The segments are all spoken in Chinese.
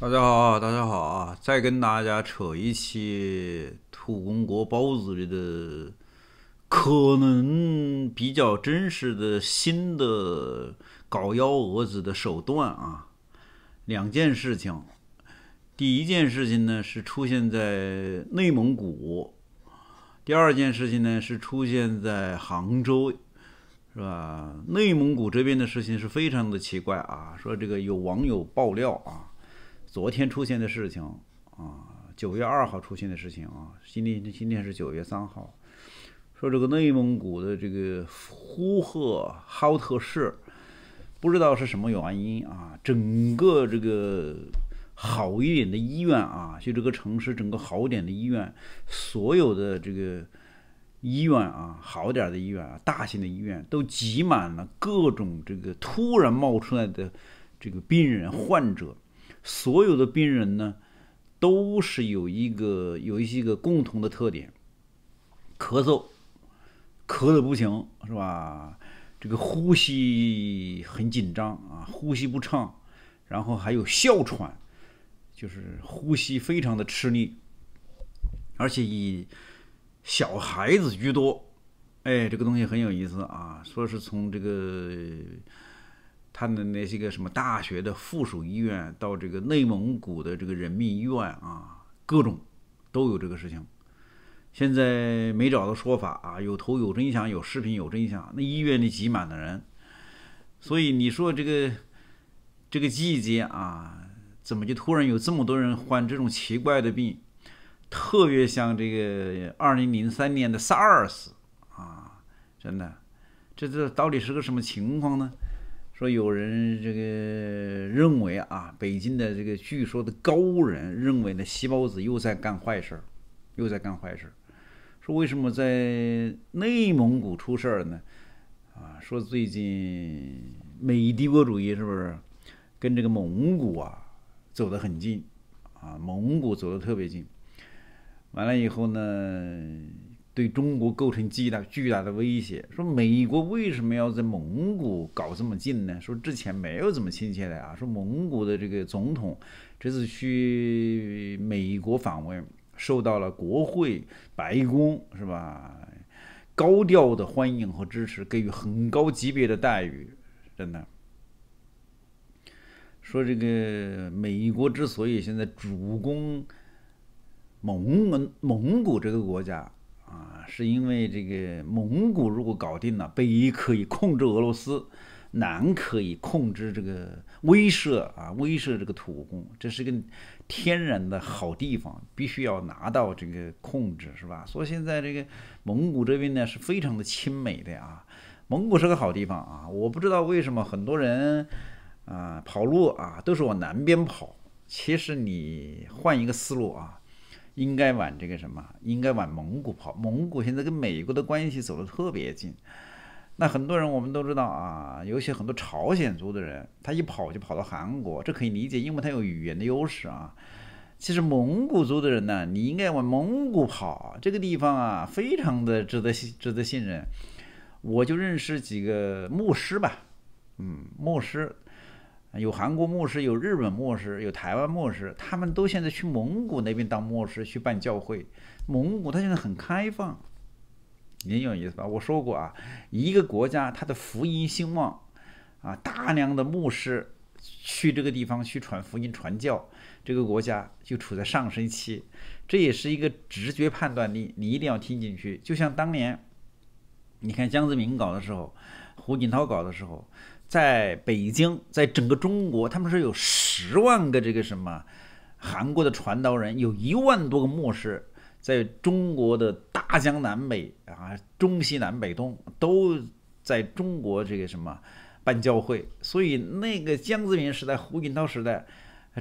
大家好，大家好啊！再跟大家扯一期土公国包子里的可能比较真实的新的搞幺蛾子的手段啊。两件事情，第一件事情呢是出现在内蒙古，第二件事情呢是出现在杭州，是吧？内蒙古这边的事情是非常的奇怪啊，说这个有网友爆料啊。昨天出现的事情啊，九月二号出现的事情啊，今天今天是九月三号，说这个内蒙古的这个呼和浩特市，不知道是什么原因啊，整个这个好一点的医院啊，就这个城市整个好点的医院，所有的这个医院啊，好点的医院啊，大型的医院都挤满了各种这个突然冒出来的这个病人患者。所有的病人呢，都是有一个有一些个共同的特点，咳嗽，咳得不行，是吧？这个呼吸很紧张啊，呼吸不畅，然后还有哮喘，就是呼吸非常的吃力，而且以小孩子居多。哎，这个东西很有意思啊，说是从这个。他的那些个什么大学的附属医院，到这个内蒙古的这个人民医院啊，各种都有这个事情。现在没找到说法啊，有图有真相，有视频有真相。那医院里挤满了人，所以你说这个这个季节啊，怎么就突然有这么多人患这种奇怪的病？特别像这个二零零三年的 SARS 啊，真的，这这到底是个什么情况呢？说有人这个认为啊，北京的这个据说的高人认为呢，西包子又在干坏事儿，又在干坏事儿。说为什么在内蒙古出事儿呢？啊，说最近美帝国主义是不是跟这个蒙古啊走得很近啊？蒙古走得特别近，完了以后呢？对中国构成巨大巨大的威胁。说美国为什么要在蒙古搞这么近呢？说之前没有这么亲切的啊。说蒙古的这个总统这次去美国访问，受到了国会、白宫是吧，高调的欢迎和支持，给予很高级别的待遇，真的。说这个美国之所以现在主攻蒙蒙蒙古这个国家。是因为这个蒙古如果搞定了，北可以控制俄罗斯，南可以控制这个威慑啊，威慑这个土共，这是个天然的好地方，必须要拿到这个控制，是吧？所以现在这个蒙古这边呢是非常的亲美的啊，蒙古是个好地方啊，我不知道为什么很多人啊跑路啊都是往南边跑，其实你换一个思路啊。应该往这个什么？应该往蒙古跑。蒙古现在跟美国的关系走得特别近。那很多人我们都知道啊，尤其很多朝鲜族的人，他一跑就跑到韩国，这可以理解，因为他有语言的优势啊。其实蒙古族的人呢，你应该往蒙古跑，这个地方啊，非常的值得信，值得信任。我就认识几个牧师吧，嗯，牧师。有韩国牧师，有日本牧师，有台湾牧师，他们都现在去蒙古那边当牧师，去办教会。蒙古他现在很开放，你有意思吧？我说过啊，一个国家它的福音兴旺，啊，大量的牧师去这个地方去传福音、传教，这个国家就处在上升期。这也是一个直觉判断力，你一定要听进去。就像当年，你看江泽民搞的时候，胡锦涛搞的时候。在北京，在整个中国，他们是有十万个这个什么，韩国的传道人，有一万多个牧师，在中国的大江南北啊，中西南北东，都在中国这个什么办教会。所以那个江泽民时代、胡锦涛时代，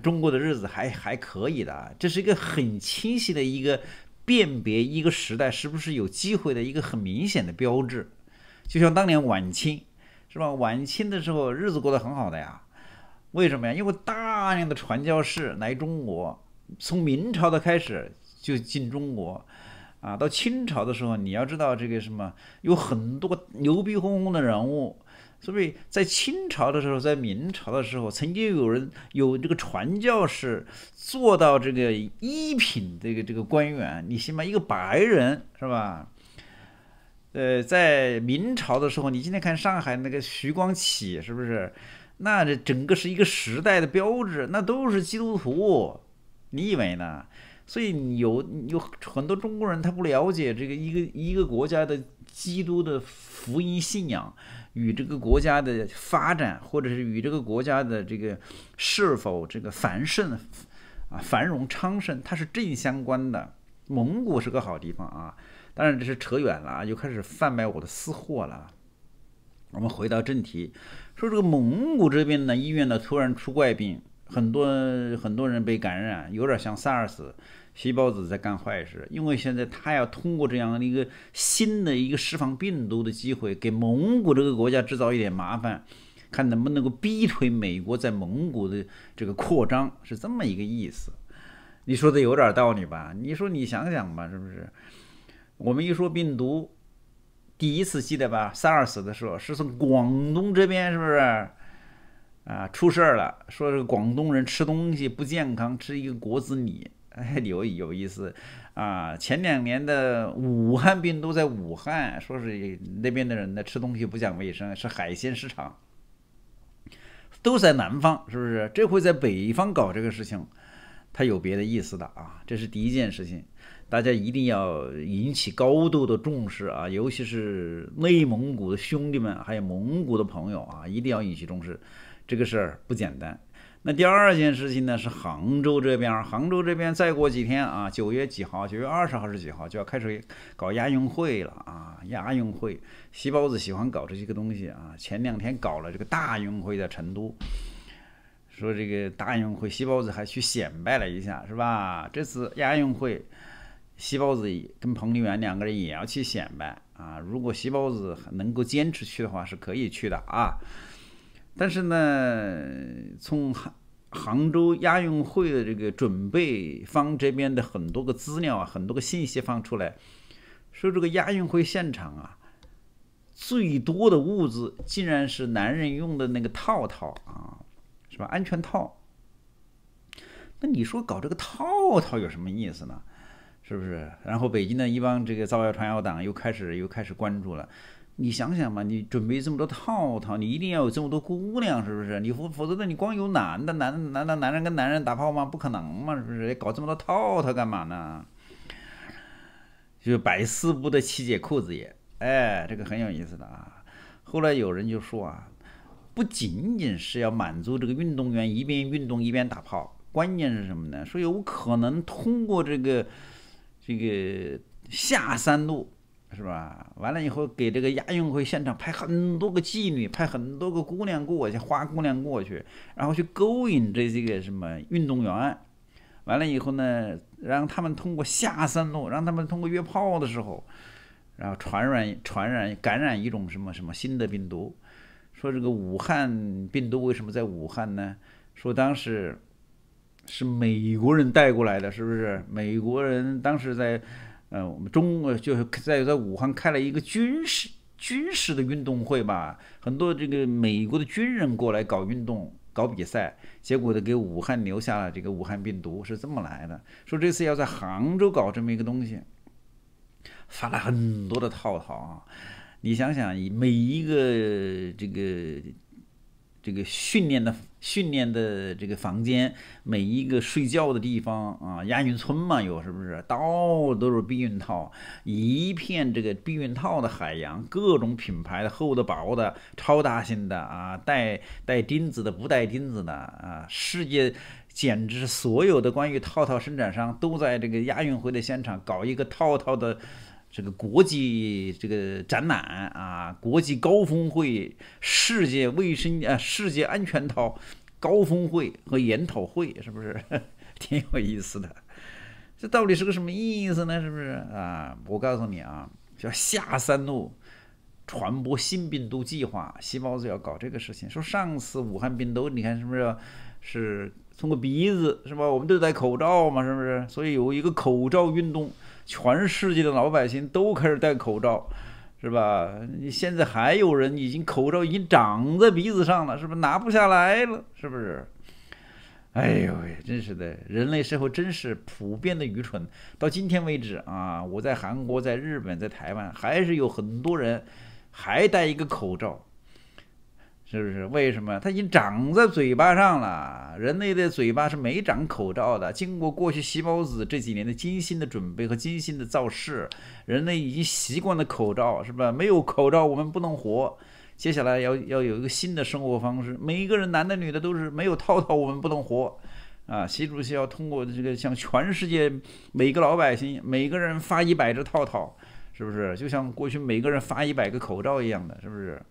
中国的日子还还可以的。这是一个很清晰的一个辨别一个时代是不是有机会的一个很明显的标志。就像当年晚清。是吧？晚清的时候日子过得很好的呀，为什么呀？因为大量的传教士来中国，从明朝的开始就进中国，啊，到清朝的时候你要知道这个什么，有很多牛逼哄哄的人物，所以在清朝的时候，在明朝的时候，曾经有人有这个传教士做到这个一品这个这个官员，你信吗？一个白人是吧？呃，在明朝的时候，你今天看上海那个徐光启，是不是？那这整个是一个时代的标志，那都是基督徒。你以为呢？所以有有很多中国人他不了解这个一个一个国家的基督的福音信仰与这个国家的发展，或者是与这个国家的这个是否这个繁盛啊、繁荣昌盛，它是正相关的。蒙古是个好地方啊。当然，这是扯远了啊！又开始贩卖我的私货了。我们回到正题，说这个蒙古这边呢，医院呢突然出怪病，很多很多人被感染，有点像 SARS，细胞子在干坏事。因为现在他要通过这样的一个新的一个释放病毒的机会，给蒙古这个国家制造一点麻烦，看能不能够逼退美国在蒙古的这个扩张，是这么一个意思。你说的有点道理吧？你说你想想吧，是不是？我们一说病毒，第一次记得吧？SARS 的时候是从广东这边是不是？啊，出事儿了，说这个广东人吃东西不健康，吃一个果子米，哎，有有意思啊！前两年的武汉病毒在武汉，说是那边的人呢吃东西不讲卫生，是海鲜市场，都在南方，是不是？这回在北方搞这个事情，他有别的意思的啊！这是第一件事情。大家一定要引起高度的重视啊！尤其是内蒙古的兄弟们，还有蒙古的朋友啊，一定要引起重视。这个事儿不简单。那第二件事情呢，是杭州这边，杭州这边再过几天啊，九月几号？九月二十号是几号？就要开始搞亚运会了啊！亚运会，西包子喜欢搞这些个东西啊。前两天搞了这个大运会，在成都，说这个大运会，西包子还去显摆了一下，是吧？这次亚运会。西包子跟彭丽媛两个人也要去显摆啊！如果西包子能够坚持去的话，是可以去的啊。但是呢，从杭杭州亚运会的这个准备方这边的很多个资料啊，很多个信息放出来，说这个亚运会现场啊，最多的物资竟然是男人用的那个套套啊，是吧？安全套。那你说搞这个套套有什么意思呢？是不是？然后北京的一帮这个造谣传谣党又开始又开始关注了。你想想嘛，你准备这么多套套，你一定要有这么多姑娘，是不是？你否否则的你光有男的，男男的，男人跟男人打炮吗？不可能嘛，是不是？搞这么多套套干嘛呢？就百思不得其解，裤子也，哎，这个很有意思的啊。后来有人就说啊，不仅仅是要满足这个运动员一边运动一边打炮，关键是什么呢？说有可能通过这个。这个下三路是吧？完了以后给这个亚运会现场派很多个妓女，派很多个姑娘过去，花姑娘过去，然后去勾引这些个什么运动员。完了以后呢，让他们通过下三路，让他们通过约炮的时候，然后传染、传染、感染一种什么什么新的病毒。说这个武汉病毒为什么在武汉呢？说当时。是美国人带过来的，是不是？美国人当时在，呃，我们中国就是在在武汉开了一个军事军事的运动会吧，很多这个美国的军人过来搞运动、搞比赛，结果呢，给武汉留下了这个武汉病毒，是这么来的。说这次要在杭州搞这么一个东西，发了很多的套套啊，你想想，以每一个这个。这个训练的训练的这个房间，每一个睡觉的地方啊，亚运村嘛有是不是？到都是避孕套，一片这个避孕套的海洋，各种品牌的厚的、薄的、超大型的啊，带带钉子的、不带钉子的啊，世界简直所有的关于套套生产商都在这个亚运会的现场搞一个套套的。这个国际这个展览啊，国际高峰会、世界卫生啊、世界安全套高峰会和研讨会，是不是 挺有意思的？这到底是个什么意思呢？是不是啊？我告诉你啊，叫“下三路传播新病毒计划”，西包子要搞这个事情。说上次武汉病毒，你看是不是是通过鼻子是吧？我们都戴口罩嘛，是不是？所以有一个口罩运动。全世界的老百姓都开始戴口罩，是吧？你现在还有人已经口罩已经长在鼻子上了，是不是拿不下来了？是不是？哎呦喂，真是的，人类社会真是普遍的愚蠢。到今天为止啊，我在韩国、在日本、在台湾，还是有很多人还戴一个口罩。是不是为什么它已经长在嘴巴上了？人类的嘴巴是没长口罩的。经过过去习包子这几年的精心的准备和精心的造势，人类已经习惯了口罩，是吧？没有口罩我们不能活。接下来要要有一个新的生活方式，每一个人男的女的都是没有套套我们不能活，啊！习主席要通过这个向全世界每个老百姓每个人发一百只套套，是不是？就像过去每个人发一百个口罩一样的，是不是？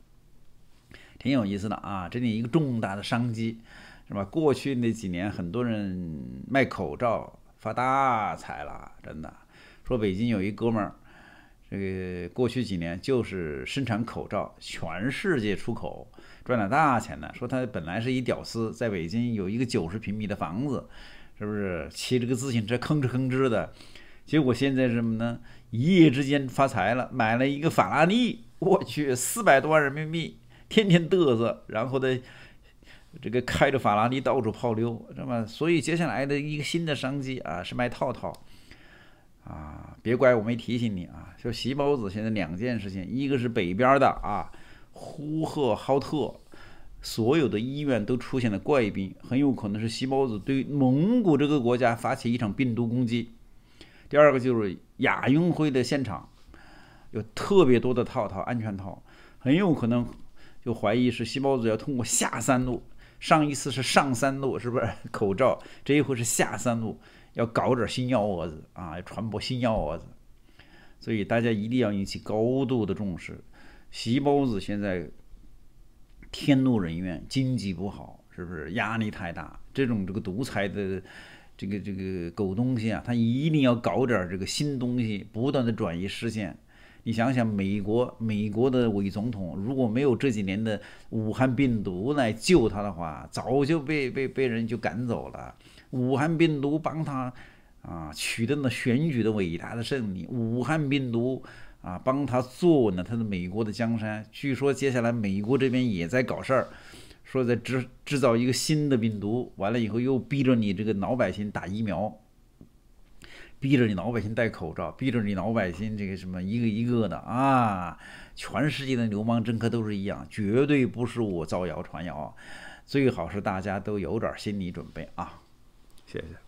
挺有意思的啊，这里一个重大的商机，是吧？过去那几年，很多人卖口罩发大财了，真的。说北京有一哥们儿，这个过去几年就是生产口罩，全世界出口，赚了大钱呢。说他本来是一屌丝，在北京有一个九十平米的房子，是不是？骑着个自行车吭哧吭哧的，结果现在什么呢？一夜之间发财了，买了一个法拉利，我去，四百多万人民币。天天嘚瑟，然后呢，这个开着法拉利到处泡妞，那么所以接下来的一个新的商机啊，是卖套套，啊，别怪我没提醒你啊！就席包子现在两件事情，一个是北边的啊，呼和浩特所有的医院都出现了怪病，很有可能是细包子对蒙古这个国家发起一场病毒攻击。第二个就是亚运会的现场有特别多的套套安全套，很有可能。又怀疑是细胞子要通过下三路，上一次是上三路，是不是 口罩？这一回是下三路，要搞点新幺蛾子啊，要传播新幺蛾子，所以大家一定要引起高度的重视。细胞子现在天怒人怨，经济不好，是不是压力太大？这种这个独裁的这个这个狗东西啊，他一定要搞点这个新东西，不断的转移视线。你想想，美国美国的伪总统，如果没有这几年的武汉病毒来救他的话，早就被被被人就赶走了。武汉病毒帮他啊取得了选举的伟大的胜利。武汉病毒啊帮他坐稳了他的美国的江山。据说接下来美国这边也在搞事儿，说在制制造一个新的病毒，完了以后又逼着你这个老百姓打疫苗。逼着你老百姓戴口罩，逼着你老百姓这个什么一个一个的啊！全世界的流氓政客都是一样，绝对不是我造谣传谣，最好是大家都有点心理准备啊！谢谢。